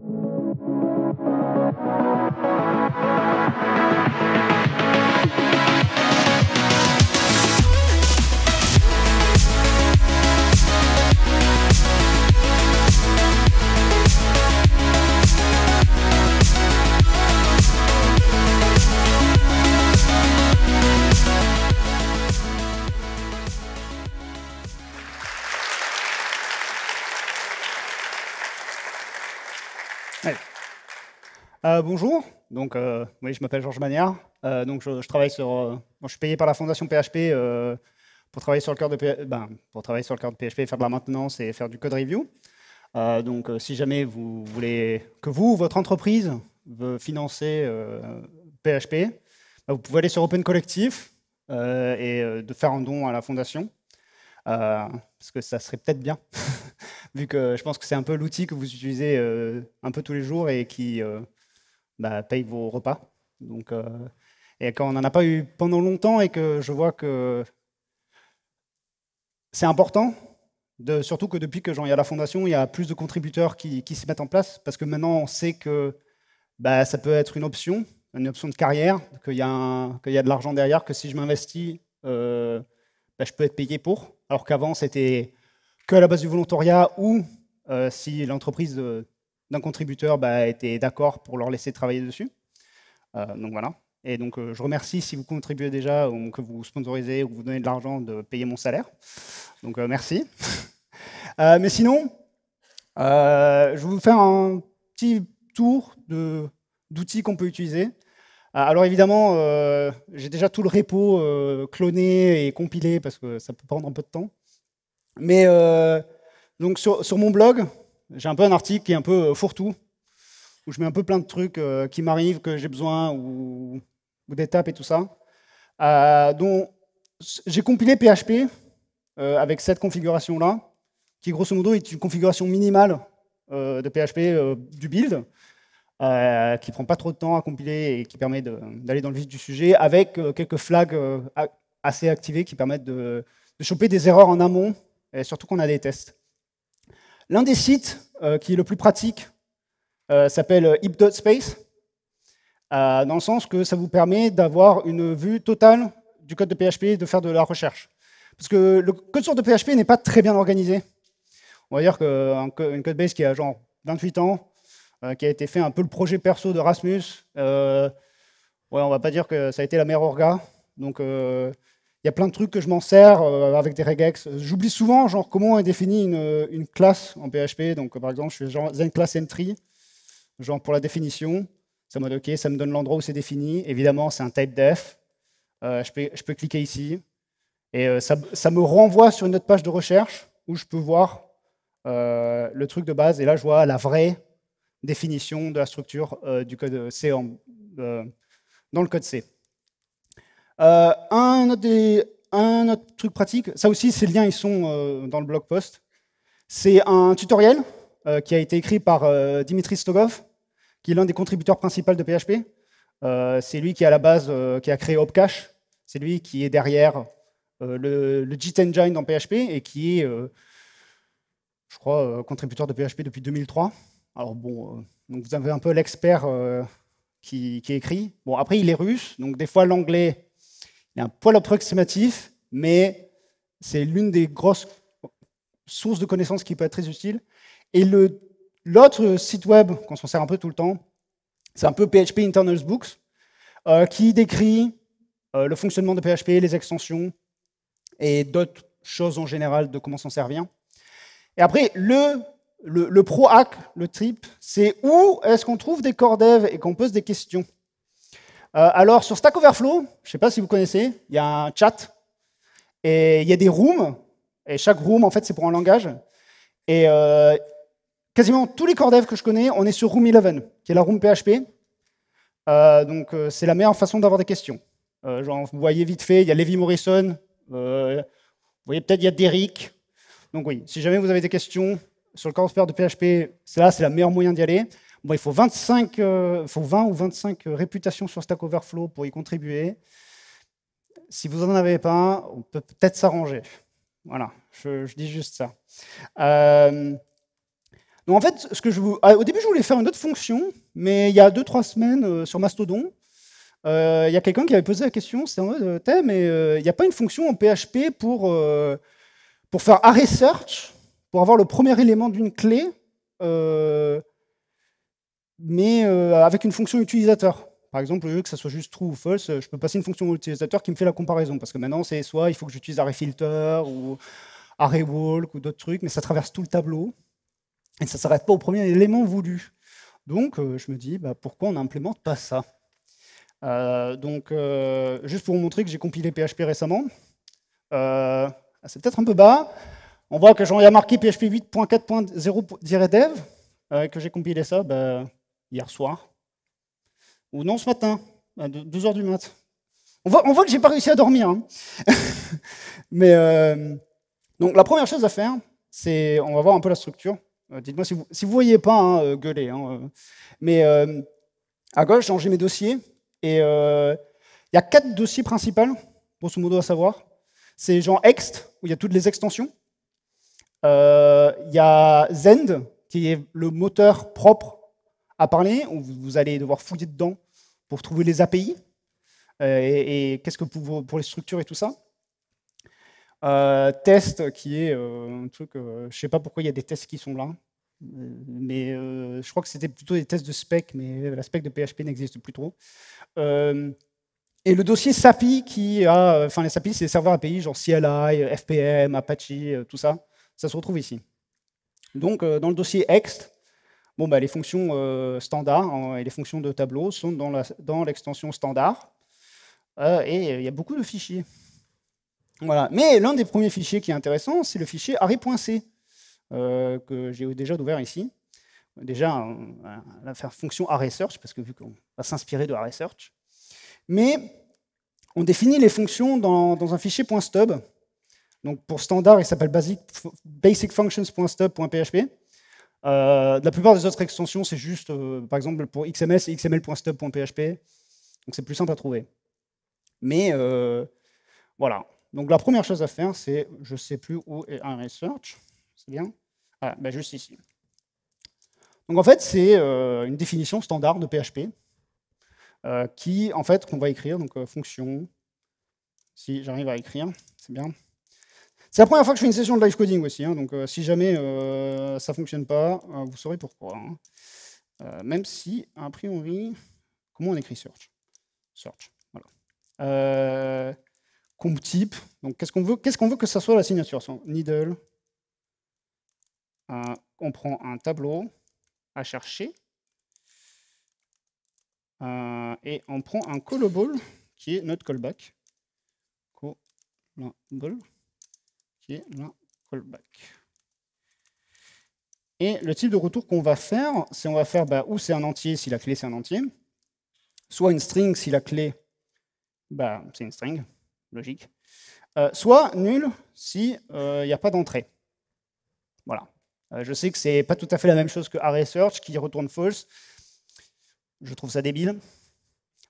Thank you. Euh, bonjour, donc euh, je m'appelle Georges Manière, euh, donc je, travaille sur, je suis payé par la fondation PHP pour travailler sur le cœur de, ben, pour travailler sur le PHP, faire de la maintenance et faire du code review. donc si jamais vous voulez que vous, votre entreprise, veut financer PHP, ben, vous pouvez aller sur Open Collectif et de faire un don à la fondation. parce que ça serait peut-être bien, vu que je pense que c'est un peu l'outil que vous utilisez un peu tous les jours et qui, bah, paye vos repas. Donc, euh, et quand on n'en a pas eu pendant longtemps et que je vois que c'est important, de, surtout que depuis que j'en ai à la fondation, il y a plus de contributeurs qui, s'y mettent en place parce que maintenant on sait que bah, ça peut être une option, une option de carrière, qu'il y, a un, qu'il y de l'argent derrière, que si je m'investis, euh, bah, je peux être payé pour. Alors qu'avant c'était que à la base du volontariat ou euh, si l'entreprise d'un contributeur bah, était d'accord pour leur laisser travailler dessus. Euh, donc voilà. Et donc, euh, je remercie si vous contribuez déjà, ou que vous sponsorisez, ou que vous donnez de l'argent, de payer mon salaire. Donc, euh, merci. mais sinon, je vais vous faire un petit tour d'outils qu'on peut utiliser. Alors évidemment, j'ai déjà tout le repo cloné et compilé parce que ça peut prendre un peu de temps. Mais donc sur, sur mon blog, j'ai un peu un article qui est un peu euh, fourre-tout, où je mets un peu plein de trucs euh, qui m'arrivent, que j'ai besoin, ou, d'étapes et tout ça. Euh, j'ai compilé PHP euh, avec cette configuration-là, qui grosso modo est une configuration minimale de PHP du build, euh, qui prend pas trop de temps à compiler et qui permet d'aller dans le vif du sujet, avec quelques flags assez activés qui permettent de, de, choper des erreurs en amont, et surtout qu'on a des tests. L'un des sites euh, qui est le plus pratique euh, s'appelle hip.space, euh, euh, dans le sens que ça vous permet d'avoir une vue totale du code de PHP et de faire de la recherche. Parce que le code source de PHP n'est pas très bien organisé. On va dire qu'une code base qui a genre 28 ans, qui a été fait un peu le projet perso de Rasmus, ouais, on va pas dire que ça a été la meilleure orga. Donc, il y a plein de trucs que je m'en sers euh, avec des regex. J'oublie souvent genre comment est définie une, euh, une, classe en PHP. Donc par exemple, je fais genre classe entry, genre pour la définition. Ça ça me donne l'endroit où c'est défini. Évidemment, c'est un type def. Euh, je, peux, je, peux, cliquer ici. Et ça, me renvoie sur une autre page de recherche où je peux voir le truc de base. Et là, je vois la vraie définition de la structure du code C dans le code C. Euh, un, autre truc pratique, ça aussi, ces liens, ils sont euh, dans le blog post. C'est un tutoriel euh, qui a été écrit par Dimitri Stogov, qui est l'un des contributeurs principaux de PHP. c'est lui qui, à la base, qui a créé Opcache. C'est lui qui est derrière le, Git Engine dans PHP et qui est, je crois, contributeur de PHP depuis 2003. Alors bon, donc vous avez un peu l'expert qui, qui écrit. Bon, après, il est russe, donc des fois l'anglais un poil approximatif, mais c'est l'une des grosses sources de connaissances qui peut être très utile. Et l'autre site web qu'on s'en sert un peu tout le temps, c'est un peu PHP Internals Books, euh, qui décrit euh, le fonctionnement de PHP, les extensions et d'autres choses en général de comment s'en servir. Et après, le, le, le pro hack, le trip, c'est où est-ce qu'on trouve des corps dev et qu'on pose des questions euh, alors, sur Stack Overflow, je ne sais pas si vous connaissez, il y a un chat et il y a des rooms. Et chaque room, en fait, c'est pour un langage. Et euh, quasiment tous les corps devs que je connais, on est sur Room 11, qui est la room PHP. Euh, donc, c'est la meilleure façon d'avoir des questions. vous voyez vite fait, il y a Levi Morrison. vous voyez peut-être, il y a Derrick. Donc, oui, si jamais vous avez des questions sur le corps de PHP, c'est là, c'est le meilleur moyen d'y aller. Bon, il faut, 25, 20 euh, ou 25 euh, réputations sur Stack Overflow pour y contribuer. Si vous n'en avez pas, on peut peut-être s'arranger. Voilà, je, dis juste ça. Euh, en fait, ce que je ah, au début, je voulais faire une autre fonction, mais il y a 2 trois semaines sur Mastodon, il y a quelqu'un qui avait posé la question, c'est un thème, mais il n'y a pas une fonction en PHP pour, pour faire array search, pour avoir le premier élément d'une clé mais euh, avec une fonction utilisateur. Par exemple, au lieu que ça soit juste true ou false, euh, je peux passer une fonction utilisateur qui me fait la comparaison. Parce que maintenant, c'est soit il faut que j'utilise ArrayFilter ou ArrayWalk ou d'autres trucs, mais ça traverse tout le tableau et ça ne s'arrête pas au premier élément voulu. Donc, euh, je me dis, bah, pourquoi on n'implémente pas ça Donc, juste pour vous montrer que j'ai compilé PHP récemment, c'est peut-être un peu bas. On voit que j'en ai marqué PHP 8.4.0-dev, que j'ai compilé ça. Bah, hier soir, ou non ce matin, à 2h du mat. On voit, on voit que j'ai pas réussi à dormir. Hein. Mais euh, donc la première chose à faire, c'est, on va voir un peu la structure. Euh, dites-moi si vous ne si vous voyez pas, gueulez. Hein, gueuler. Hein, euh. mais à gauche, j'ai mes dossiers. Et il y a quatre dossiers principaux, grosso modo à savoir. C'est genre ext, où il y a toutes les extensions. Il y a Zend, qui est le moteur propre à parler. Vous allez devoir fouiller dedans pour trouver les API euh, et, qu'est-ce que pour, les structures et tout ça. Euh, test qui est euh, un truc, je sais pas pourquoi il y a des tests qui sont là, mais je crois que c'était plutôt des tests de spec, mais la spec de PHP n'existe plus trop. et le dossier SAPI qui a, enfin les SAPI c'est les serveurs API genre CLI, FPM, Apache, tout ça, ça se retrouve ici. Donc dans le dossier ext, bah, les fonctions euh, standard standards hein, et les fonctions de tableau sont dans l'extension standard. Euh, et il y a beaucoup de fichiers. Voilà. Mais l'un des premiers fichiers qui est intéressant, c'est le fichier array.c euh, que j'ai déjà ouvert ici. Déjà, la fonction arraySearch, parce que vu qu'on va s'inspirer de arraySearch. Mais on définit les fonctions dans, un fichier .stub. Donc pour standard, il s'appelle basic, basicfunctions.stub.php. Euh, la plupart des autres extensions, c'est juste, euh, par exemple, pour XML, c'est xml.stub.php. Donc c'est plus simple à trouver. Mais euh, voilà. Donc la première chose à faire, c'est, je ne sais plus où est un research. C'est bien. Ah, ben juste ici. Donc en fait, c'est une définition standard de PHP qui, en fait, qu'on va écrire. Donc fonction, si j'arrive à écrire, c'est bien. C'est la première fois que je fais une session de live coding aussi, hein, donc euh, si jamais euh, ça ne fonctionne pas, euh, vous saurez pourquoi. Hein. même si, a priori, comment on écrit search Search, voilà. comp type, donc qu'est-ce qu'on veut, qu'est-ce veut que ça soit la signature Needle, on prend un tableau à chercher, et on prend un callable, qui est notre callback. Et le type de retour qu'on va faire, c'est on va faire bah, ou c'est un entier si la clé c'est un entier, soit une string si la clé bah, c'est une string, logique, euh, soit nul si il euh, n'y a pas d'entrée. Voilà. Euh, je sais que c'est pas tout à fait la même chose que array search qui retourne false. Je trouve ça débile.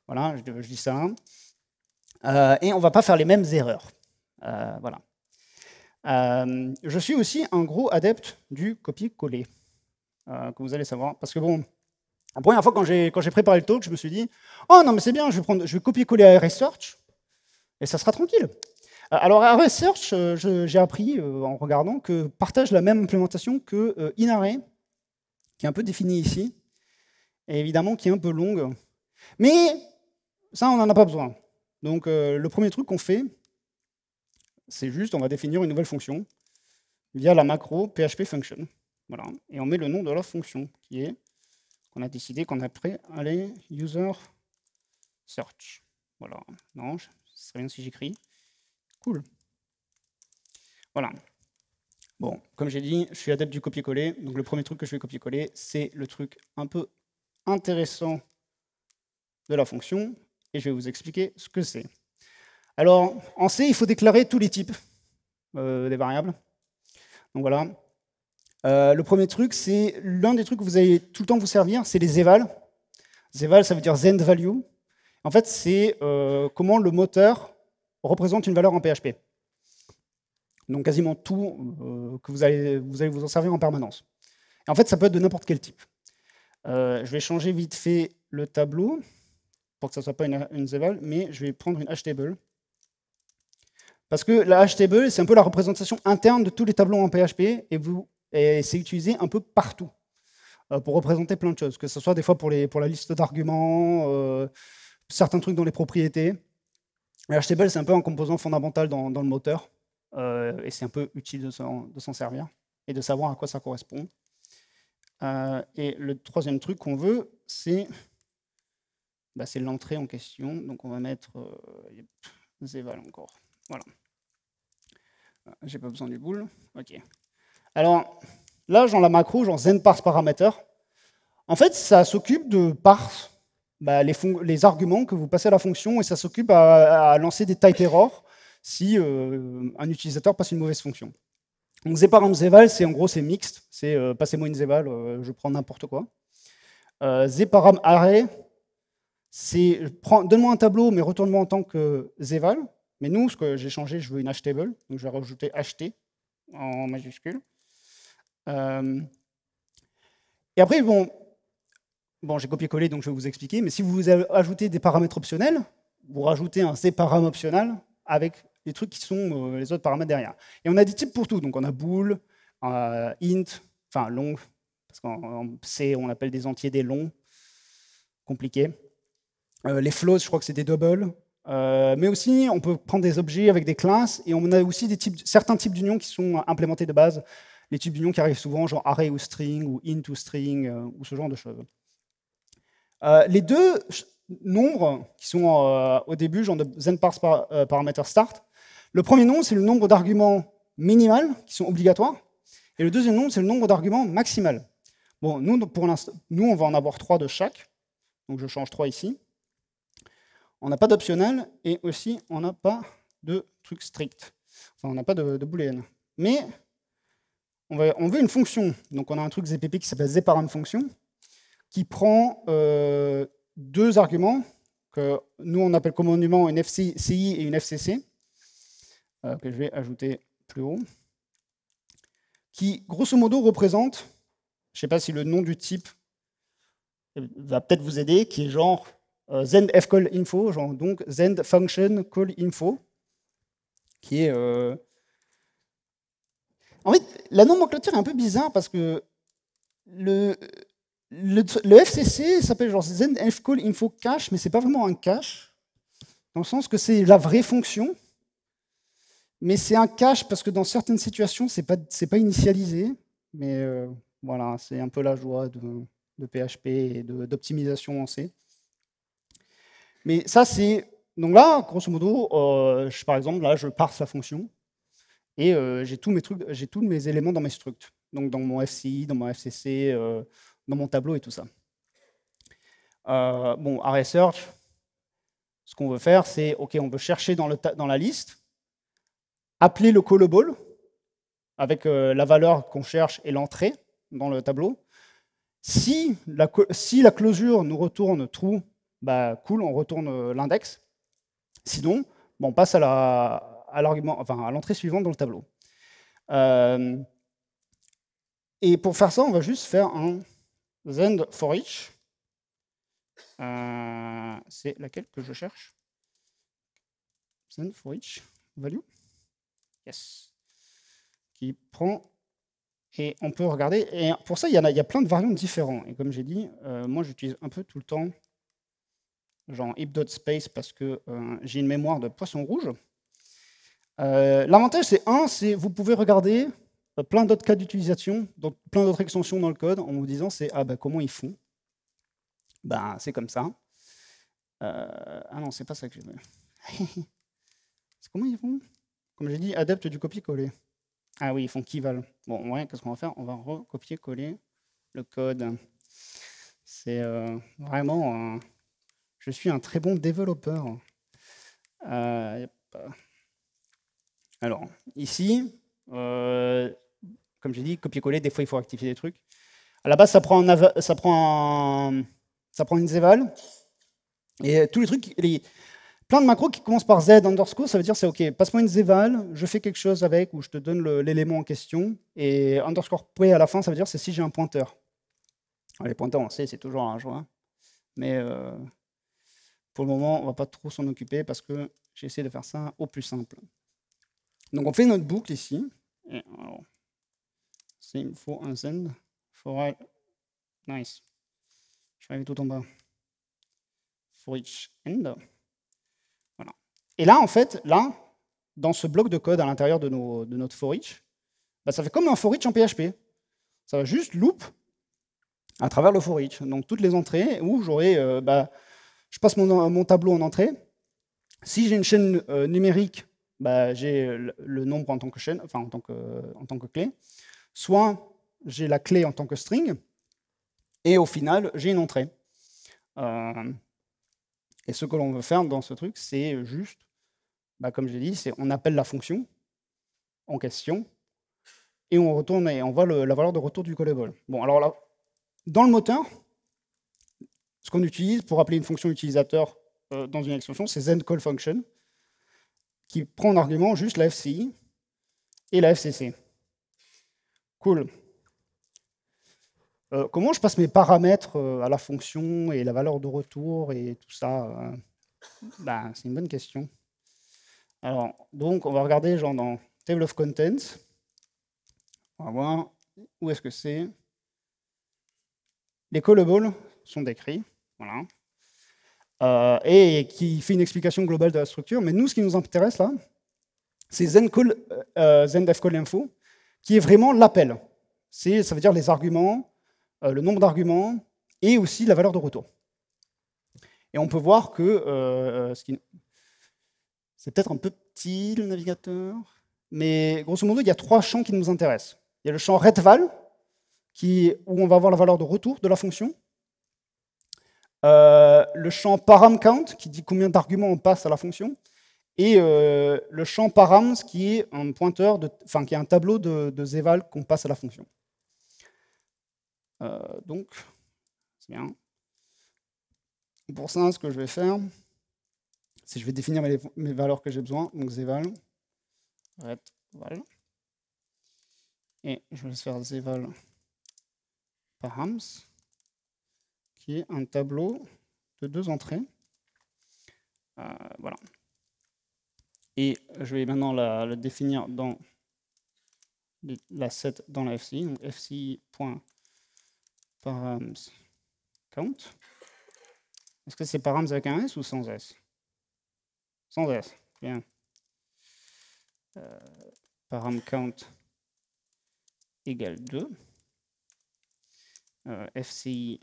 Voilà, je, je dis ça. et on va pas faire les mêmes erreurs. voilà. Euh, je suis aussi un gros adepte du copier-coller, euh, que vous allez savoir. Parce que bon, la première fois quand j'ai préparé le talk, je me suis dit Oh non, mais c'est bien, je vais, vais copier-coller à Research et ça sera tranquille. Euh, alors à Research, euh, j'ai appris en regardant que partage la même implémentation que Inarray, qui est un peu définie ici, et évidemment qui est un peu longue. Mais ça, on n'en a pas besoin. Donc le premier truc qu'on fait, c'est juste, on va définir une nouvelle fonction via la macro PHP function. Voilà. Et on met le nom de la fonction qui est qu'on a décidé qu'on après aller user search. Voilà. Non, ce serait bien si j'écris. Cool. Voilà. Bon, comme j'ai dit, je suis adepte du copier-coller. Donc le premier truc que je vais copier-coller, c'est le truc un peu intéressant de la fonction. Et je vais vous expliquer ce que c'est. Alors, en C, il faut déclarer tous les types euh, des variables. Donc voilà. Euh, le premier truc, c'est l'un des trucs que vous allez tout le temps vous servir, c'est les évals. Zeval, ça veut dire Zend value. En fait, c'est euh, comment le moteur représente une valeur en PHP. Donc quasiment tout que vous allez, vous allez vous en servir en permanence. Et en fait, ça peut être de n'importe quel type. je vais changer vite fait le tableau pour que ça ne soit pas une, une mais je vais prendre une table. Parce que la HTML, e, c'est un peu la représentation interne de tous les tableaux en PHP, et, c'est utilisé un peu partout euh, pour représenter plein de choses, que ce soit des fois pour, les, pour la liste d'arguments, euh, certains trucs dans les propriétés. La HTML, e, c'est un peu un composant fondamental dans, le moteur, euh, et c'est un peu utile de s'en servir et de savoir à quoi ça correspond. et le troisième truc qu'on veut, bah, c'est l'entrée en question. Donc on va mettre Zéval encore. Voilà. Ah, j'ai pas besoin des boules, OK. Alors, là, dans la macro, genre zen parse parameter, en fait, ça s'occupe de parse bah, les, arguments que vous passez à la fonction et ça s'occupe à, lancer des type errors si euh, un utilisateur passe une mauvaise fonction. Donc zparam Zeval, c'est en gros c'est mixte, c'est euh, passez-moi une Zeval, euh, je prends n'importe quoi. Zparam Array, c'est donne-moi un tableau mais retourne-moi en tant que Zeval. Mais nous, ce que j'ai changé, je veux une HTable, donc je vais rajouter HT en majuscule. Euh, et après, bon, bon j'ai copié-collé, donc je vais vous expliquer, mais si vous ajoutez des paramètres optionnels, vous rajoutez un param optionnel avec les trucs qui sont euh, les autres paramètres derrière. Et on a des types pour tout, donc on a bool, euh, int, enfin long, parce qu'en C, on appelle des entiers des longs, compliqué. les flows, je crois que c'est des doubles. Euh, mais aussi, on peut prendre des objets avec des classes, et on a aussi des types, certains types d'unions qui sont implémentés de base, les types d'unions qui arrivent souvent, genre array ou string, ou int ou string, euh, ou ce genre de choses. Euh, les deux nombres qui sont au début, genre de zen par, parameter start, le premier nombre, c'est le nombre d'arguments minimal qui sont obligatoires, et le deuxième nombre, c'est le nombre d'arguments maximal. Bon, nous, pour nous, on va en avoir trois de chaque, donc je change trois ici. On n'a pas d'optionnel et aussi on n'a pas de truc strict. Enfin, on n'a pas de, de boolean. Mais on, veut une fonction. Donc on a un truc ZPP qui s'appelle ZParamFunction qui prend euh, deux arguments que nous on appelle commandement une FCI et une FCC euh, que je vais ajouter plus haut qui grosso modo représente, je ne sais pas si le nom du type va peut-être vous aider, qui est genre euh, ZendFCallInfo, info, genre donc Zend function call info, qui est. Euh, en fait, la nomenclature est un peu bizarre parce que le, le, FCC s'appelle genre Zend ce info mais c'est pas vraiment un cache, dans le sens que c'est la vraie fonction, mais c'est un cache parce que dans certaines situations, c'est pas, pas initialisé, mais euh, voilà, c'est un peu la joie de, de PHP et d'optimisation en C. Mais ça, c'est. Donc là, grosso modo, euh, par exemple, là, je parse la fonction et euh, j'ai tous mes tous mes éléments dans mes structs. Donc dans mon FCI, dans mon FCC, euh, dans mon tableau et tout ça. bon, à search, ce qu'on veut faire, c'est OK, on veut chercher dans, dans la liste, appeler le callable avec la valeur qu'on cherche et l'entrée dans le tableau. Si la, si la, closure nous retourne true bah, cool, on retourne euh, l'index. Sinon, on passe à l'entrée à enfin, suivante dans le tableau. Euh, et pour faire ça, on va juste faire un send for each. Euh, c'est laquelle que je cherche Send for each value. Yes. Qui prend et on peut regarder. Et pour ça, il y, a, y plein de variantes différentes. Et comme j'ai dit, moi, j'utilise un peu tout le temps genre hip.space parce que euh, j'ai une mémoire de poisson rouge. Euh, l'avantage, c'est un, c'est vous pouvez regarder euh, plein d'autres cas d'utilisation, donc plein d'autres extensions dans le code, en vous disant c'est ah ben, comment ils font. Bah, c'est comme ça. ah non, c'est pas ça que je veux. comment ils font Comme j'ai dit, adepte du copier-coller. Ah oui, ils font valent Bon, ouais, qu'est-ce qu'on va faire On va recopier-coller le code. C'est vraiment je suis un très bon développeur. Euh, alors, ici, euh, comme j'ai dit, copier-coller, des fois il faut activer des trucs. À la base, ça prend, une zéval. Et tous les trucs, plein de macros qui commencent par Z underscore, ça veut dire c'est OK, passe-moi une zéval, je fais quelque chose avec, ou je te donne l'élément en question. Et underscore point à la fin, ça veut dire c'est si j'ai un pointeur. les pointeurs, on sait, c'est toujours un joint. Hein. Mais euh, pour le moment, on va pas trop s'en occuper parce que j'ai essayé de faire ça au plus simple. Donc on fait notre boucle ici. Et alors, me faut send for all. Nice. Je vais tout en bas. For each end. Et là, en fait, là, dans ce bloc de code à l'intérieur de, de notre for each, bah, ça fait comme un for each en PHP. Ça va juste loop à travers le for each. Donc toutes les entrées où j'aurais euh, bah, je passe mon, tableau en entrée. Si j'ai une chaîne euh, numérique, bah, j'ai le, nombre en tant que chaîne, enfin en tant que, clé. Soit j'ai la clé en tant que string, et au final, j'ai une entrée. Euh, et ce que l'on veut faire dans ce truc, c'est juste, bah, comme j'ai dit, c'est on appelle la fonction en question, et on retourne et on voit la valeur de retour du callable. Bon, alors là, dans le moteur, ce qu'on utilise pour appeler une fonction utilisateur euh, dans une extension, c'est zend_call_function, qui prend en argument juste la FCI et la FCC. Cool. Euh, comment je passe mes paramètres euh, à la fonction et la valeur de retour et tout ça bah, C'est une bonne question. Alors, donc, on va regarder genre dans Table of Contents. On va voir où est-ce que c'est. Les callables sont décrits. Voilà. Euh, et qui fait une explication globale de la structure. Mais nous, ce qui nous intéresse là, c'est ZenCall, euh, euh, qui est vraiment l'appel. ça veut dire les arguments, le nombre d'arguments et aussi la valeur de retour. Et on peut voir que c'est peut-être un peu petit le navigateur, mais grosso modo, il y a trois champs qui nous intéressent. Il y a le champ RedVal, qui, où on va avoir la valeur de retour de la fonction, euh, le champ param count, qui dit combien d'arguments on passe à la fonction, et euh, le champ params, qui est un pointeur, de, enfin qui un tableau de, de qu'on passe à la fonction. Euh, donc, c'est bien. Pour ça, ce que je vais faire, c'est je vais définir mes, valeurs que j'ai besoin, donc Zeval. Et je vais faire Zeval params un tableau de deux entrées. Euh, voilà. Et je vais maintenant la, définir dans la set dans la FCI, donc FCI.params euh, count. Est-ce que c'est params avec un S ou sans S Sans S, bien. Euh, param count égale 2. Euh, FCI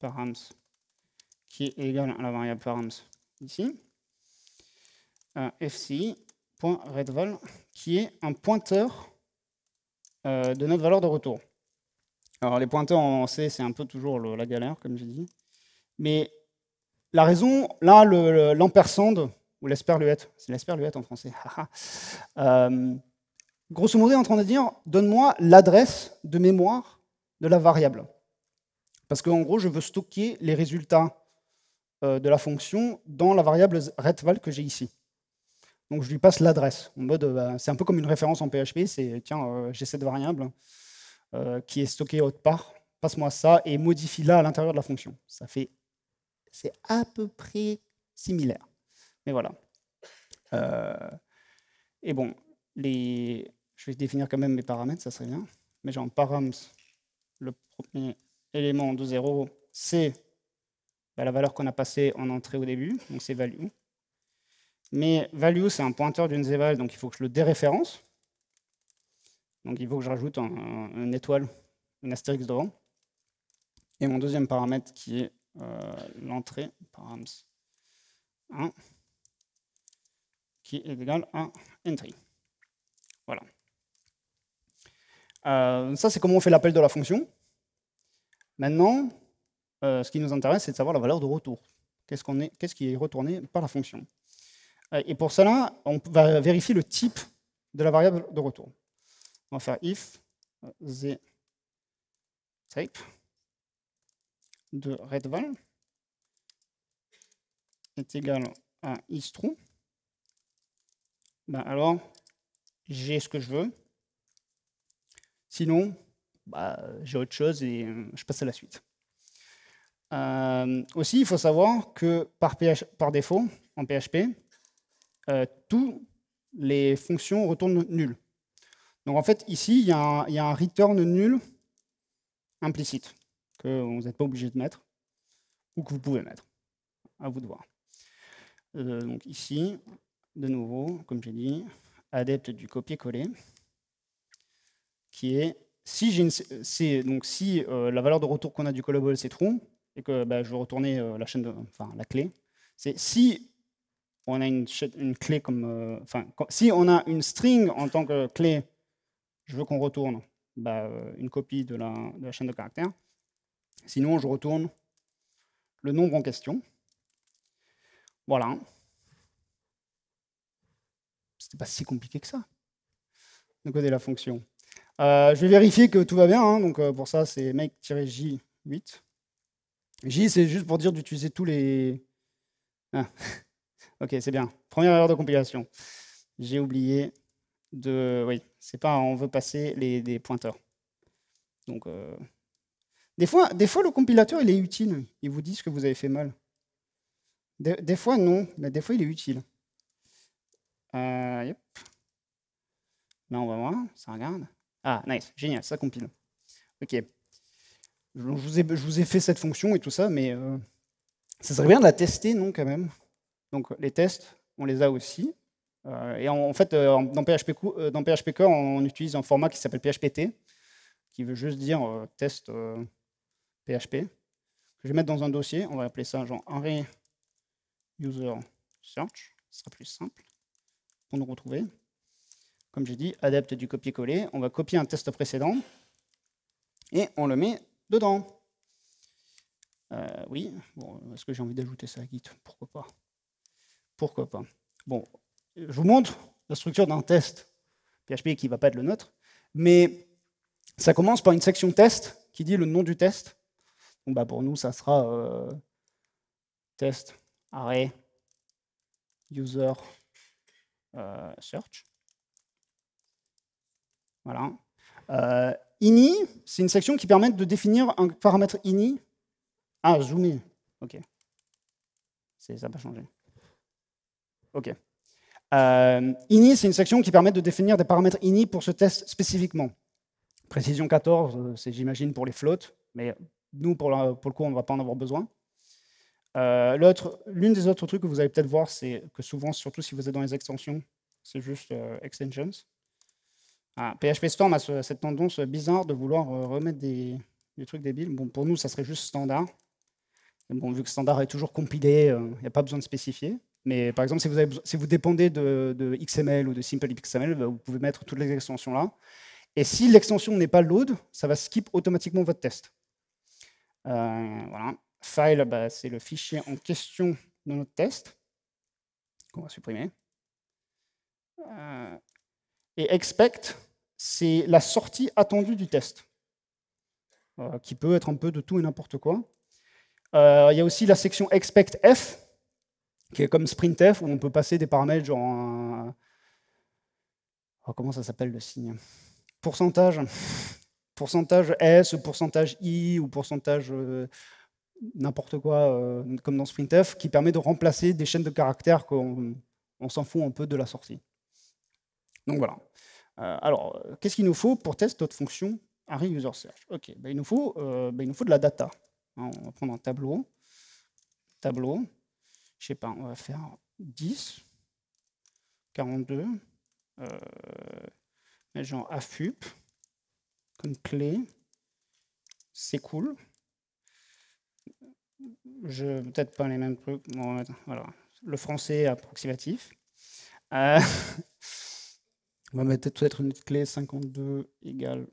.params, qui est égal à la variable params ici. Euh, qui est un pointeur euh, de notre valeur de retour. Alors les pointeurs en C, c'est un peu toujours la galère, comme j'ai dit. Mais la raison, là, le l'ampersande, ou l'esperluette, c'est l'esperluette en français, euh, Grosso modo, est en train de dire, donne-moi l'adresse de mémoire de la variable. Parce qu'en gros, je veux stocker les résultats euh, de la fonction dans la variable retval que j'ai ici. Donc je lui passe l'adresse. En mode, euh, bah, c'est un peu comme une référence en PHP, c'est tiens, euh, j'ai cette variable qui est stockée autre part, passe-moi ça et modifie-la à l'intérieur de la fonction. Ça fait, c'est à peu près similaire. Mais voilà. et bon, les, je vais définir quand même mes paramètres, ça serait bien. Mais j'ai en params, le premier élément de 0, c'est bah, la valeur qu'on a passée en entrée au début, donc c'est value. Mais value, c'est un pointeur d'une zéval, donc il faut que je le déréférence. Donc il faut que je rajoute un, une étoile, un astérix devant. Et mon deuxième paramètre qui est euh, l'entrée, params 1, qui est égal à entry. Voilà. Euh, ça, c'est comment on fait l'appel de la fonction. Maintenant, euh, ce qui nous intéresse, c'est de savoir la valeur de retour. Qu'est-ce qui est retourné par la fonction euh, Et pour cela, on va vérifier le type de la variable de retour. On va faire if the type de redval est égal à is true. Ben alors, j'ai ce que je veux. Sinon, bah, j'ai autre chose et euh, je passe à la suite. Euh, aussi, il faut savoir que par, défaut, en PHP, euh, toutes les fonctions retournent nul. Donc en fait, ici, il y, a un, return nul implicite que vous n'êtes pas obligé de mettre ou que vous pouvez mettre. À vous de voir. donc ici, de nouveau, comme j'ai dit, adepte du copier-coller qui est si, donc si euh, la valeur de retour qu'on a du callable, c'est true, et que bah, je veux retourner euh, la, chaîne de, enfin, la clé, c'est si on a une, une clé comme. Euh, enfin, si on a une string en tant que clé, je veux qu'on retourne bah, une copie de la, de chaîne de caractères. Sinon, je retourne le nombre en question. Voilà. C'était pas si compliqué que ça de coder la fonction. Euh, je vais vérifier que tout va bien. Hein. donc euh, pour ça, c'est make-j8. J, c'est juste pour dire d'utiliser tous les. Ah. ok, c'est bien. Première erreur de compilation. J'ai oublié de. Oui, c'est pas. On veut passer les, des pointeurs. Donc. Euh, des, fois, des fois, le compilateur, il est utile. Il vous dit ce que vous avez fait mal. Des, fois, non. Mais des fois, il est utile. Yep. Là, on va voir. Ça regarde. Ah, nice, génial, ça compile. Ok. Je vous, ai, je vous ai fait cette fonction et tout ça, mais euh, ça serait bien de la tester, non, quand même Donc, les tests, on les a aussi. Euh, et en, fait, euh, dans, PHP, dans PHP Core, on, utilise un format qui s'appelle PHPT, qui veut juste dire test PHP. Je vais mettre dans un dossier, on va appeler ça genre array user search, ce sera plus simple pour nous retrouver comme j'ai dit, adepte du copier-coller, on va copier un test précédent et on le met dedans. Euh, oui, bon, est-ce que j'ai envie d'ajouter ça à Git Pourquoi pas Pourquoi pas Bon, je vous montre la structure d'un test PHP qui ne va pas être le nôtre, mais ça commence par une section test qui dit le nom du test. Bah, pour nous, ça sera euh, test arrêt user euh, search. Voilà. Euh, INI, c'est une section qui permet de définir un paramètre INI. Ah, zoomer. OK. Ça pas changé. OK. Euh, INI, c'est une section qui permet de définir des paramètres INI pour ce test spécifiquement. Précision 14, euh, c'est j'imagine pour les flottes, mais nous, pour le, pour coup, on ne va pas en avoir besoin. L'une des autres trucs que vous allez peut-être voir, c'est que souvent, surtout si vous êtes dans les extensions, c'est juste extensions. Ah. PHP Storm a cette tendance bizarre de vouloir euh, remettre des, trucs débiles. Bon, pour nous, ça serait juste standard. Bon, vu que standard est toujours compilé, il euh, n'y a pas besoin de spécifier. Mais par exemple, si vous, dépendez de, XML ou de Simple XML, bah, vous pouvez mettre toutes les extensions là. Et si l'extension n'est pas load, ça va skip automatiquement votre test. Euh, voilà. File, bah, c'est le fichier en question de notre test qu'on va supprimer. et expect, c'est la sortie attendue du test, euh, qui peut être un peu de tout et n'importe quoi. Euh, il y a aussi la section expect f, qui est comme sprintf, où on peut passer des paramètres genre oh, comment ça s'appelle le signe Pourcentage. Pourcentage S, pourcentage I ou pourcentage euh, n'importe quoi, comme dans sprintf, qui permet de remplacer des chaînes de caractères qu'on on, s'en fout un peu de la sortie. Donc voilà. Euh, alors, qu'est-ce qu'il nous faut pour tester notre fonction array user search Ok, bah, il, nous faut, euh, bah, il nous faut de la data. Hein, on va prendre un tableau. Tableau. Je sais pas, on va faire 10, 42, euh, genre AFUP, comme clé. C'est cool. Je peut-être pas les mêmes trucs. voilà. Le français approximatif. On va mettre peut-être une clé 52 égale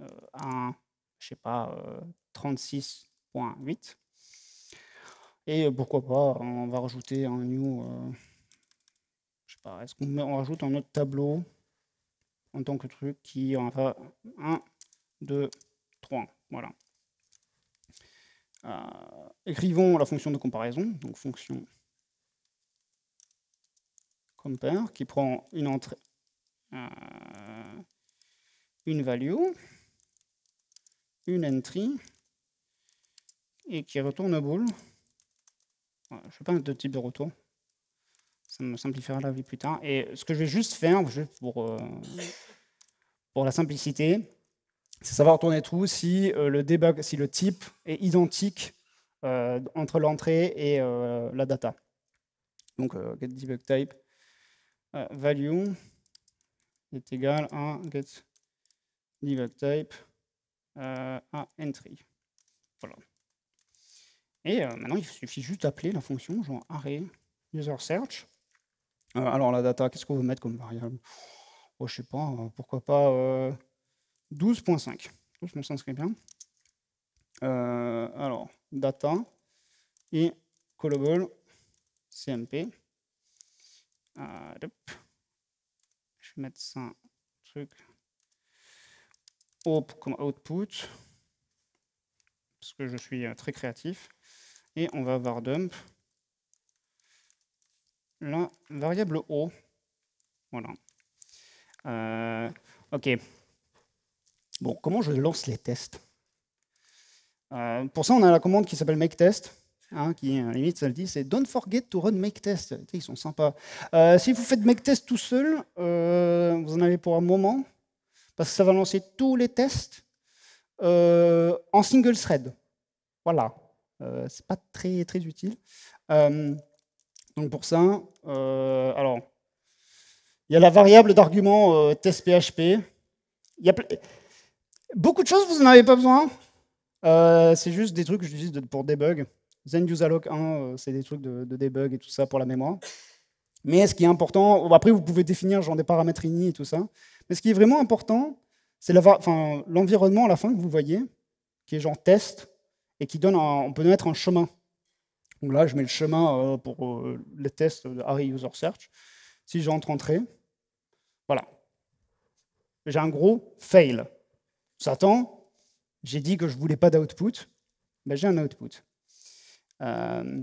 euh, à, je sais pas, 36.8. Euh, Et pourquoi pas, on va rajouter un new, euh, je sais pas, est-ce qu'on rajoute un autre tableau en tant que truc qui en va 1, 2, 3, voilà. Euh, écrivons la fonction de comparaison, donc fonction compare, qui prend une entrée, euh, une value, une entry, et qui retourne bool. Je vais pas mettre de retour. Ça me simplifiera la vie plus tard. Et ce que je vais juste faire, juste pour, euh, pour la simplicité, c'est savoir retourner tout si euh, le debug, si le type est identique entre l'entrée et la data. Donc get debug type value est égal à get type euh, à entry. Voilà. Et euh, maintenant, il suffit juste d'appeler la fonction genre arrêt user search. Euh, alors la data, qu'est-ce qu'on veut mettre comme variable oh, Je sais pas, pourquoi pas 12.5. 12.5 s'inscrit bien. alors, data et callable cmp médecin truc op comme output parce que je suis euh, très créatif et on va avoir dump la variable o voilà euh, ok bon comment je lance les tests euh, pour ça on a la commande qui s'appelle make test hein, qui hein, limite ça le dit, c'est Don't forget to run make test. Ils sont sympas. Euh, si vous faites make test tout seul, euh, vous en avez pour un moment, parce que ça va lancer tous les tests euh, en single thread. Voilà. c'est pas très, très utile. donc pour ça, alors, il y a la variable d'argument test PHP. Il y a Beaucoup de choses, vous n'en avez pas besoin. c'est juste des trucs que j'utilise pour debug. Zen 1, euh, c'est des trucs de, debug et tout ça pour la mémoire. Mais ce qui est important, après vous pouvez définir genre des paramètres init et tout ça, mais ce qui est vraiment important, c'est l'environnement à la fin que vous voyez, qui est genre test, et qui donne, on peut mettre un chemin. Donc là, je mets le chemin euh, pour euh, les tests de Harry User Search. Si j'entre entrée, voilà. J'ai un gros fail. Satan, j'ai dit que je ne voulais pas d'output, ben j'ai un output. Euh,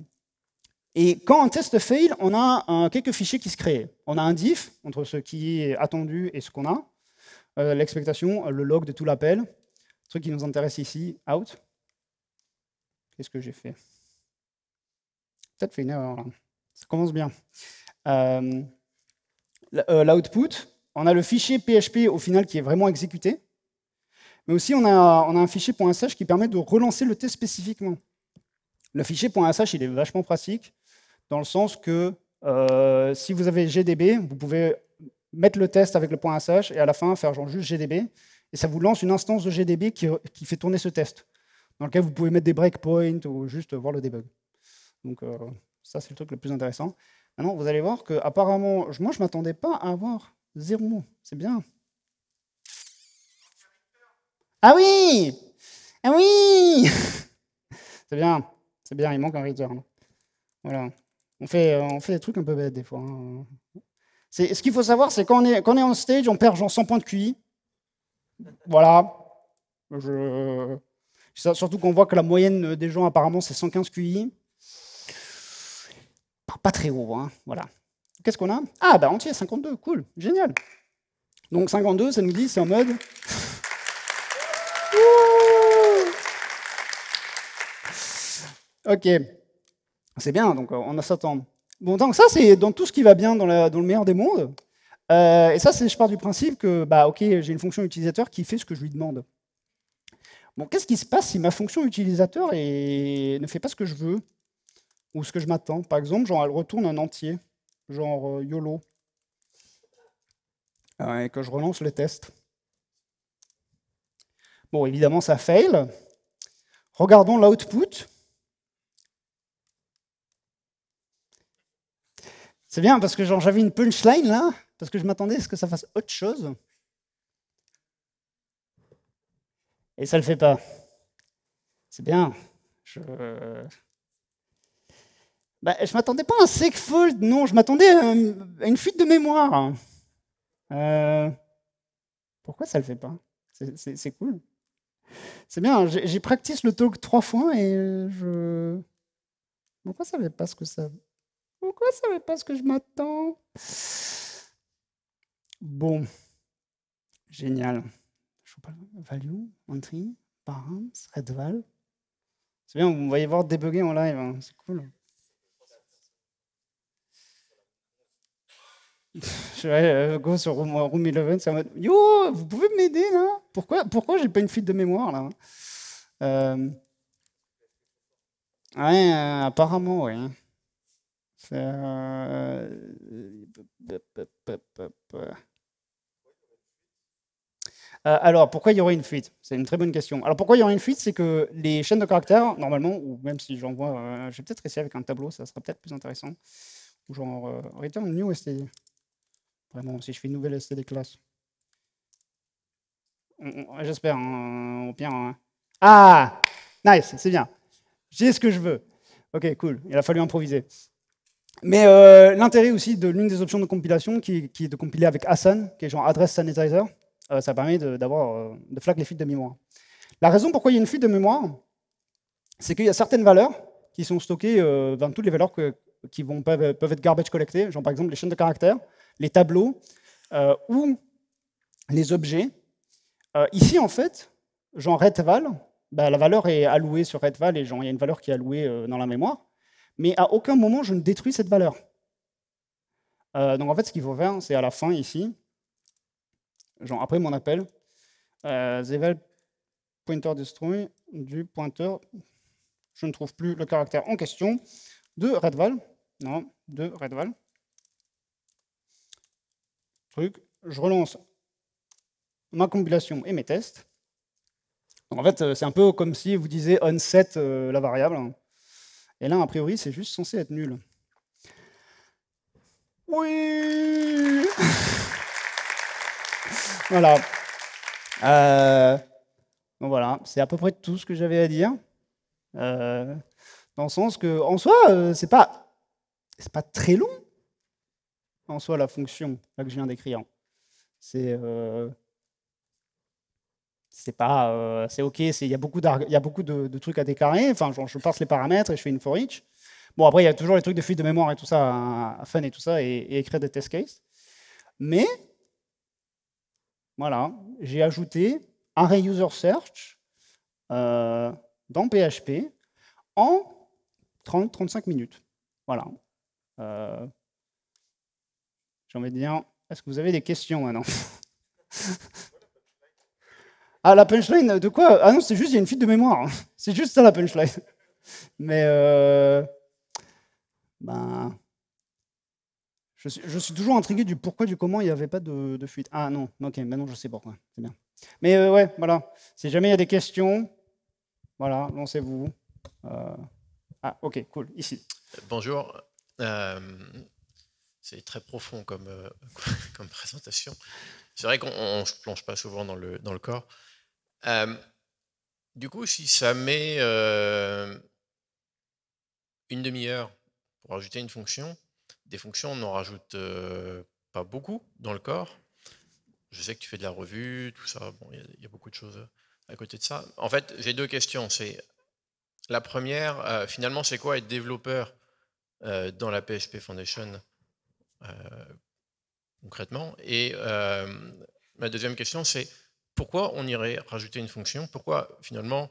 et quand un test fail, on a euh, quelques fichiers qui se créent. On a un diff entre ce qui est attendu et ce qu'on a, euh, l'expectation, le log de tout l'appel, le truc qui nous intéresse ici, out. Qu'est-ce que j'ai fait Peut-être fait une erreur. Là. Ça commence bien. Euh, L'output, on a le fichier PHP au final qui est vraiment exécuté. Mais aussi, on a, on a un fichier .sh qui permet de relancer le test spécifiquement. Le fichier .sh, il est vachement pratique dans le sens que euh, si vous avez GDB, vous pouvez mettre le test avec le .sh et à la fin faire juste GDB et ça vous lance une instance de GDB qui, fait tourner ce test dans lequel vous pouvez mettre des breakpoints ou juste voir le debug. Donc euh, ça, c'est le truc le plus intéressant. Maintenant, vous allez voir que apparemment, moi, je ne m'attendais pas à avoir zéro mot. C'est bien. Ah oui Ah oui C'est bien. C'est bien, il manque un return. Voilà. On fait, euh, on fait des trucs un peu bêtes des fois. Hein. Ce qu'il faut savoir, c'est quand, est, quand est stage, on perd genre 100 points de QI. Voilà. Je... Surtout qu'on voit que la moyenne euh, des gens, apparemment, c'est 115 QI. Pas très haut, hein. voilà. Qu'est-ce qu'on a Ah, bah entier, 52, cool, génial. Donc 52, ça nous dit, c'est en mode... Ok, c'est bien, donc euh, on a ça Bon, donc ça, c'est dans tout ce qui va bien dans, le meilleur des mondes. Euh, et ça, c'est, je pars du principe que, bah, ok, j'ai une fonction utilisateur qui fait ce que je lui demande. Bon, qu'est-ce qui se passe si ma fonction utilisateur ne fait pas ce que je veux ou ce que je m'attends Par exemple, genre, elle retourne un entier, genre euh, YOLO, et que je relance le test. Bon, évidemment, ça fail. Regardons l'output. C'est bien parce que j'avais une punchline là, parce que je m'attendais à ce que ça fasse autre chose. Et ça ne le fait pas. C'est bien. Je bah, m'attendais pas à un segfault, non, je m'attendais à, une fuite de mémoire. Euh, pourquoi ça ne le fait pas C'est cool. C'est bien, j'ai practice le talk trois fois et je. Pourquoi ça ne fait pas ce que ça pourquoi ça ne pas ce que je m'attends Bon. Génial. Je pas Value, Entry, Params, Redval. C'est bien, vous va y voir débugger en live. Hein. C'est cool. Je vais euh, go sur Room, room 11, en mode Yo, vous pouvez m'aider là Pourquoi, pourquoi j'ai pas une fuite de mémoire là euh, euh... apparemment, oui. Euh, alors, pourquoi il y aurait une fuite C'est une très bonne question. Alors, pourquoi il y aurait une fuite C'est que les chaînes de caractères, normalement, ou même si j'envoie, euh, je vais peut-être essayer avec un tableau, ça sera peut-être plus intéressant. Ou genre, euh, return new std. Vraiment, si je fais une nouvelle std classes. Ah, j'espère, on hein, au pire. Hein. Ah Nice, c'est bien. J'ai ce que je veux. Ok, cool. Il a fallu improviser. Mais euh, l'intérêt aussi de l'une des options de compilation, qui, est de compiler avec Asan, qui est genre Address Sanitizer, euh, ça permet d'avoir euh, de, flag les fuites de mémoire. La raison pourquoi il y a une fuite de mémoire, c'est qu'il y a certaines valeurs qui sont stockées dans toutes les valeurs qui vont, peuvent, être garbage collectées, genre par exemple les chaînes de caractères, les tableaux ou les objets. ici, en fait, genre RedVal, bah, la valeur est allouée sur RedVal et genre il y a une valeur qui est allouée dans la mémoire mais à aucun moment je ne détruis cette valeur. Euh, donc en fait, ce qu'il faut faire, c'est à la fin ici, genre après mon appel, euh, pointer destroy du pointeur, je ne trouve plus le caractère en question, de redval, non, de redval. Truc, je relance ma compilation et mes tests. en fait, euh, c'est un peu comme si vous disiez onset set euh, la variable. Et là, a priori, c'est juste censé être nul. Oui Voilà. Euh, voilà, c'est à peu près tout ce que j'avais à dire. Euh, dans le sens que, en soi, euh, c'est pas, c'est pas très long. En soi, la fonction que je viens d'écrire, c'est c'est pas euh, c'est ok il y a beaucoup il y a beaucoup de, trucs à déclarer enfin je passe les paramètres et je fais une for each bon après il y a toujours les trucs de fuite de mémoire et tout ça à, fun et tout ça et, écrire des test cases mais voilà j'ai ajouté array user search euh, dans PHP en 30-35 minutes voilà euh, j'ai envie dire est-ce que vous avez des questions maintenant Ah, la punchline, de quoi Ah non, c'est juste, il y a une fuite de mémoire. C'est juste ça la punchline. Mais. Euh, ben. Je suis, je suis, toujours intrigué du pourquoi, du comment il n'y avait pas de, de, fuite. Ah non, ok, maintenant je sais pourquoi. C'est bien. Mais euh, ouais, voilà. Si jamais il y a des questions, voilà, lancez-vous. Euh, ah, ok, cool, ici. Bonjour. c'est très profond comme, comme présentation. C'est vrai qu'on ne plonge pas souvent dans le, dans le corps. Euh, du coup, si ça met euh, une demi-heure pour ajouter une fonction, des fonctions, on n'en rajoute euh, pas beaucoup dans le corps. Je sais que tu fais de la revue, tout ça, bon, il y, a beaucoup de choses à côté de ça. En fait, j'ai deux questions. C'est la première, finalement, c'est quoi être développeur dans la PHP Foundation concrètement Et ma deuxième question, c'est pourquoi on irait rajouter une fonction Pourquoi finalement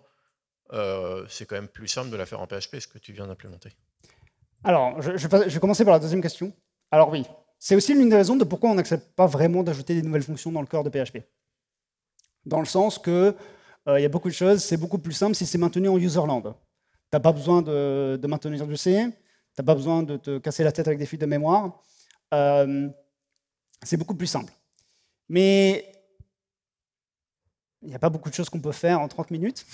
euh, c'est quand même plus simple de la faire en PHP, ce que tu viens d'implémenter Alors, je, vais commencer par la deuxième question. Alors oui, c'est aussi l'une des raisons de pourquoi on n'accepte pas vraiment d'ajouter des nouvelles fonctions dans le corps de PHP. Dans le sens que euh, il y a beaucoup de choses, c'est beaucoup plus simple si c'est maintenu en userland. Tu n'as pas besoin de, maintenir du C, tu n'as pas besoin de te casser la tête avec des fuites de mémoire. Euh, c'est beaucoup plus simple. Mais il n'y a pas beaucoup de choses qu'on peut faire en 30 minutes.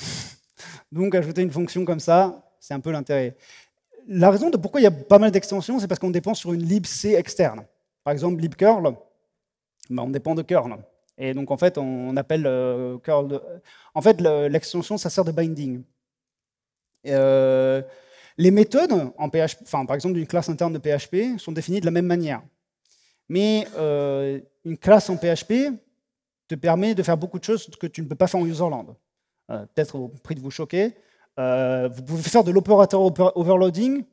Donc ajouter une fonction comme ça, c'est un peu l'intérêt. La raison de pourquoi il y a pas mal d'extensions, c'est parce qu'on dépend sur une libc externe. Par exemple, libcurl, ben, on dépend de curl. Et donc en fait, on appelle euh, curl. En fait, l'extension, ça sert de binding. Euh, les méthodes, en par exemple, d'une classe interne de PHP, sont définies de la même manière. Mais euh, une classe en PHP, te permet de faire beaucoup de choses que tu ne peux pas faire en userland. Euh, peut-être au prix de vous choquer. Euh, vous pouvez faire de l'opérateur overloading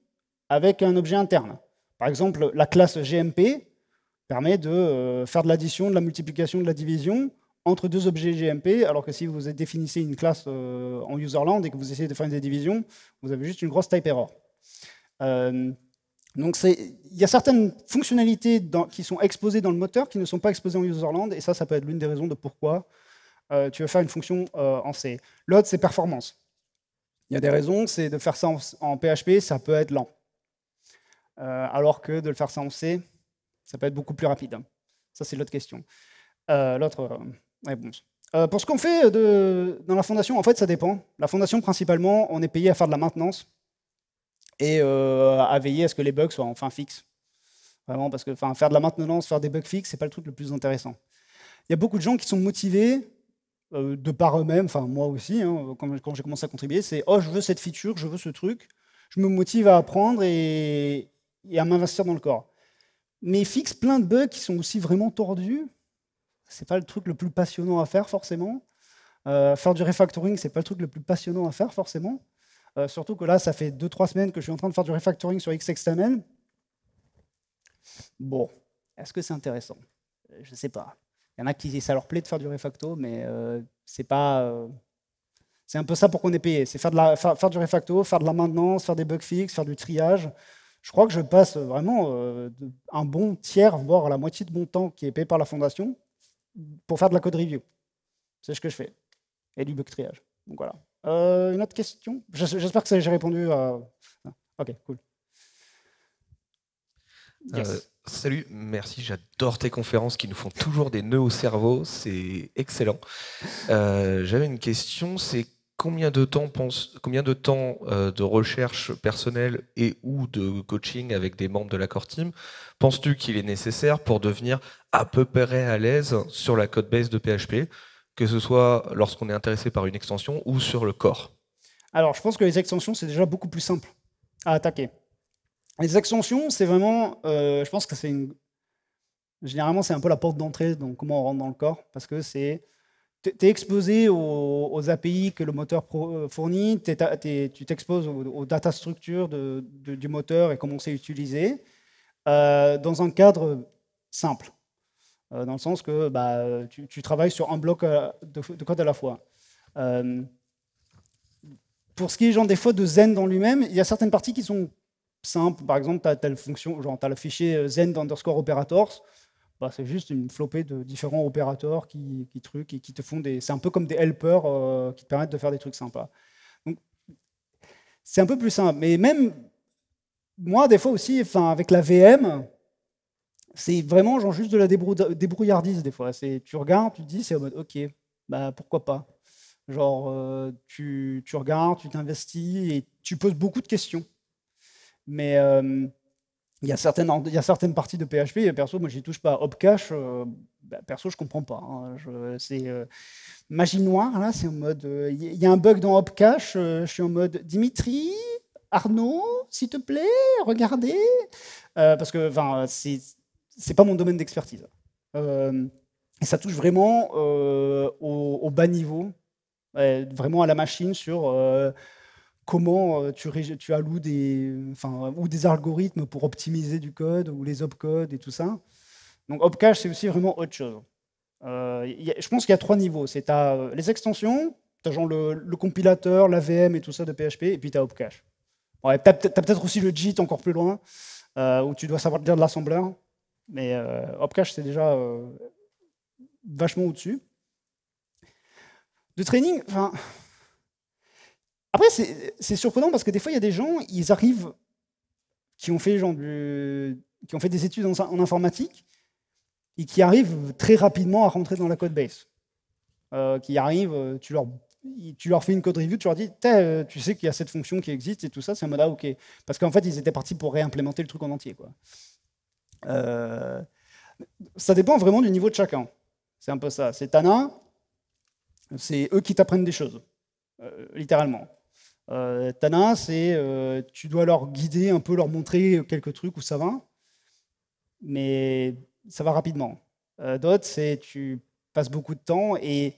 avec un objet interne. Par exemple, la classe GMP permet de euh, faire de l'addition, de la multiplication, de la division entre deux objets GMP, alors que si vous définissez une classe en userland et que vous essayez de faire des divisions, vous avez juste une grosse type error. Donc il y a certaines fonctionnalités qui sont exposées dans le moteur qui ne sont pas exposées en userland, et ça, ça peut être l'une des raisons de pourquoi euh, tu veux faire une fonction euh, en C. L'autre, c'est performance. Il y a des raisons, c'est de faire ça en, PHP, ça peut être lent. Euh, alors que de le faire ça en C, ça peut être beaucoup plus rapide. Ça, c'est l'autre question. l'autre réponse. pour ce qu'on fait dans la fondation, en fait, ça dépend. La fondation, principalement, on est payé à faire de la maintenance et euh, à veiller à ce que les bugs soient enfin fixes. Vraiment, parce que faire de la maintenance, faire des bugs fixes, c'est pas le truc le plus intéressant. Il y a beaucoup de gens qui sont motivés euh, de par eux-mêmes, enfin moi aussi, hein, quand, quand j'ai commencé à contribuer, c'est oh je veux cette feature, je veux ce truc, je me motive à apprendre et, à m'investir dans le corps. Mais fixe plein de bugs qui sont aussi vraiment tordus. C'est pas le truc le plus passionnant à faire forcément. Euh, faire du refactoring, c'est pas le truc le plus passionnant à faire forcément. Euh, surtout que là, ça fait 2-3 semaines que je suis en train de faire du refactoring sur XXML. Bon, est-ce que c'est intéressant Je ne sais pas. Il y en a qui, ça leur plaît de faire du refacto, mais euh, c'est pas. Euh, c'est un peu ça pour qu'on ait payé. C'est faire, faire, du refacto, faire de la maintenance, faire des bug fixes, faire du triage. Je crois que je passe vraiment un bon tiers, voire la moitié de mon temps qui est payé par la fondation pour faire de la code review. C'est ce que je fais. Et du bug triage. Donc voilà. Euh, une autre question J'espère que j'ai répondu à... Ah, ok, cool. Euh, salut, merci, j'adore tes conférences qui nous font toujours des nœuds au cerveau, c'est excellent. Euh, j'avais une question, c'est combien de temps, pense, combien de, temps de recherche personnelle et ou de coaching avec des membres de l'accord team penses-tu qu'il est nécessaire pour devenir à peu près à l'aise sur la code base de PHP que ce soit lorsqu'on est intéressé par une extension ou sur le corps Alors, je pense que les extensions, c'est déjà beaucoup plus simple à attaquer. Les extensions, c'est vraiment, euh, je pense que c'est une... Généralement, c'est un peu la porte d'entrée, donc comment on rentre dans le corps, parce que c'est... Tu es exposé aux, API que le moteur euh, fournit, tu t'exposes aux, aux, data structures du moteur et comment c'est utilisé, euh, dans un cadre simple. Euh, dans le sens que bah, euh, tu, travailles sur un bloc euh, de, code à la fois. pour ce qui est genre, des fois de Zen dans lui-même, il y a certaines parties qui sont simples. Par exemple, tu as telle fonction, genre tu as le fichier Zen underscore operators. Bah, c'est juste une flopée de différents opérateurs qui, qui et qui te font des. C'est un peu comme des helpers qui te permettent de faire des trucs sympas. Donc, c'est un peu plus simple. Mais même moi, des fois aussi, enfin, avec la VM, c'est vraiment genre juste de la débrouillardise des fois. C'est tu regardes, tu te dis c'est en mode ok, bah pourquoi pas. Genre euh, tu, regardes, tu t'investis et tu poses beaucoup de questions. Mais euh, il y, y, a certaines parties de PHP, perso, moi j'y touche pas. Hopcache, euh, bah, perso, je comprends pas. Hein. c'est magie noire, là, c'est en mode. Il y, a un bug dans Hopcache, je suis en mode Dimitri, Arnaud, s'il te plaît, regardez. parce que enfin, c'est c'est pas mon domaine d'expertise. Euh, et ça touche vraiment euh, au, bas niveau, vraiment à la machine sur euh, comment tu, tu alloues des, ou des algorithmes pour optimiser du code ou les opcodes et tout ça. Donc opcache, c'est aussi vraiment autre chose. je pense qu'il y a trois niveaux. C'est les extensions, tu as genre le, le compilateur, l'AVM et tout ça de PHP, et puis tu as opcache. tu as, peut-être aussi le JIT encore plus loin, où tu dois savoir dire de l'assembleur. Mais euh, Hopcache, c'est déjà euh, vachement au-dessus. De training, enfin. Après, c'est surprenant parce que des fois, il y a des gens, ils arrivent, qui ont fait, qui ont fait des études en, informatique, et qui arrivent très rapidement à rentrer dans la code base. Euh, qui arrivent, euh, tu leur fais une code review, tu leur dis, tu sais qu'il y a cette fonction qui existe et tout ça, c'est un mode ah, ok. Parce qu'en fait, ils étaient partis pour réimplémenter le truc en entier. Quoi. Euh, ça dépend vraiment du niveau de chacun. C'est un peu ça. C'est Tana, c'est eux qui t'apprennent des choses, euh, littéralement. Euh, Tana, c'est tu dois leur guider, un peu leur montrer quelques trucs où ça va, mais ça va rapidement. D'autres, c'est tu passes beaucoup de temps et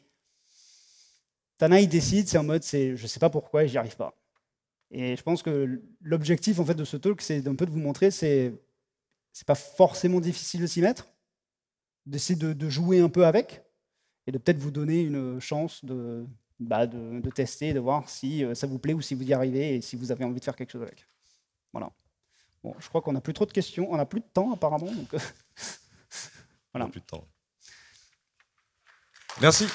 Tana, il décide, c'est en mode, c'est je sais pas pourquoi et j'y arrive pas. Et je pense que l'objectif en fait de ce talk, c'est un peu de vous montrer, c'est c'est pas forcément difficile de s'y mettre, d'essayer de, jouer un peu avec et de peut-être vous donner une chance de, bah, de, tester, de voir si euh, ça vous plaît ou si vous y arrivez et si vous avez envie de faire quelque chose avec. Voilà. Bon, je crois qu'on n'a plus trop de questions, on n'a plus de temps apparemment. Donc euh, voilà. plus de temps. Merci.